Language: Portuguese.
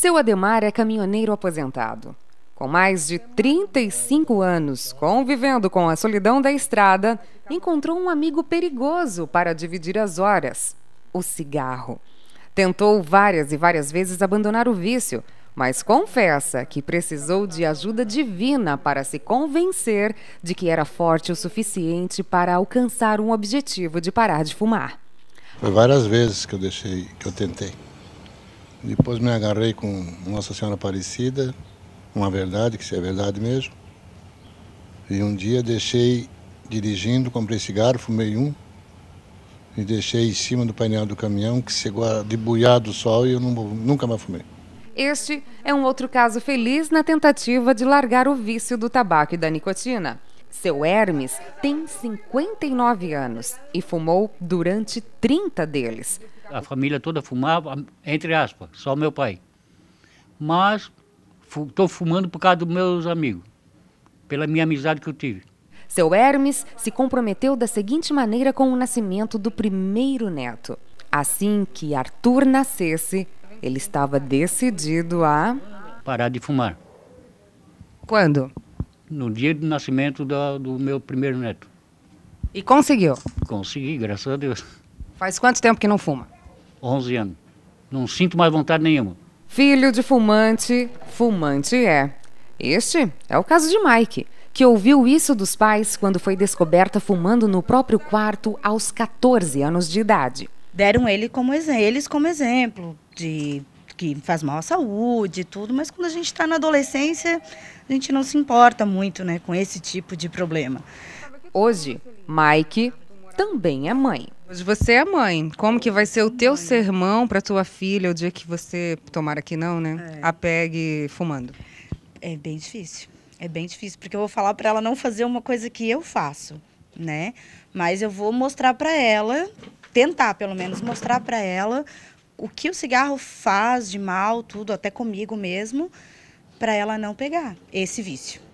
Seu Ademar é caminhoneiro aposentado. Com mais de 35 anos convivendo com a solidão da estrada, encontrou um amigo perigoso para dividir as horas: o cigarro. Tentou várias e várias vezes abandonar o vício, mas confessa que precisou de ajuda divina para se convencer de que era forte o suficiente para alcançar um objetivo de parar de fumar. Foi várias vezes que eu deixei, que eu tentei. Depois me agarrei com Nossa Senhora Aparecida, uma verdade, que se é verdade mesmo. E um dia deixei dirigindo, comprei cigarro, fumei um e deixei em cima do painel do caminhão que chegou a debuiar do sol e eu não, nunca mais fumei. Este é um outro caso feliz na tentativa de largar o vício do tabaco e da nicotina. Seu Hermes tem 59 anos e fumou durante 30 deles. A família toda fumava, entre aspas, só meu pai. Mas estou fumando por causa dos meus amigos, pela minha amizade que eu tive. Seu Hermes se comprometeu da seguinte maneira com o nascimento do primeiro neto. Assim que Arthur nascesse, ele estava decidido a. parar de fumar. Quando? no dia do nascimento da, do meu primeiro neto. E conseguiu? Consegui, graças a Deus. Faz quanto tempo que não fuma? 11 anos. Não sinto mais vontade nenhuma. Filho de fumante, fumante é. Este é o caso de Mike, que ouviu isso dos pais quando foi descoberta fumando no próprio quarto aos 14 anos de idade. Deram ele como eles como exemplo de que faz mal à saúde e tudo, mas quando a gente está na adolescência, a gente não se importa muito né, com esse tipo de problema. Hoje, Mike também é mãe. Hoje você é mãe. Como que vai ser o teu mãe. sermão para tua filha o dia que você, tomara que não, né? É. A pegue fumando? É bem difícil. É bem difícil, porque eu vou falar para ela não fazer uma coisa que eu faço, né? Mas eu vou mostrar para ela, tentar pelo menos mostrar para ela o que o cigarro faz de mal, tudo, até comigo mesmo, para ela não pegar esse vício.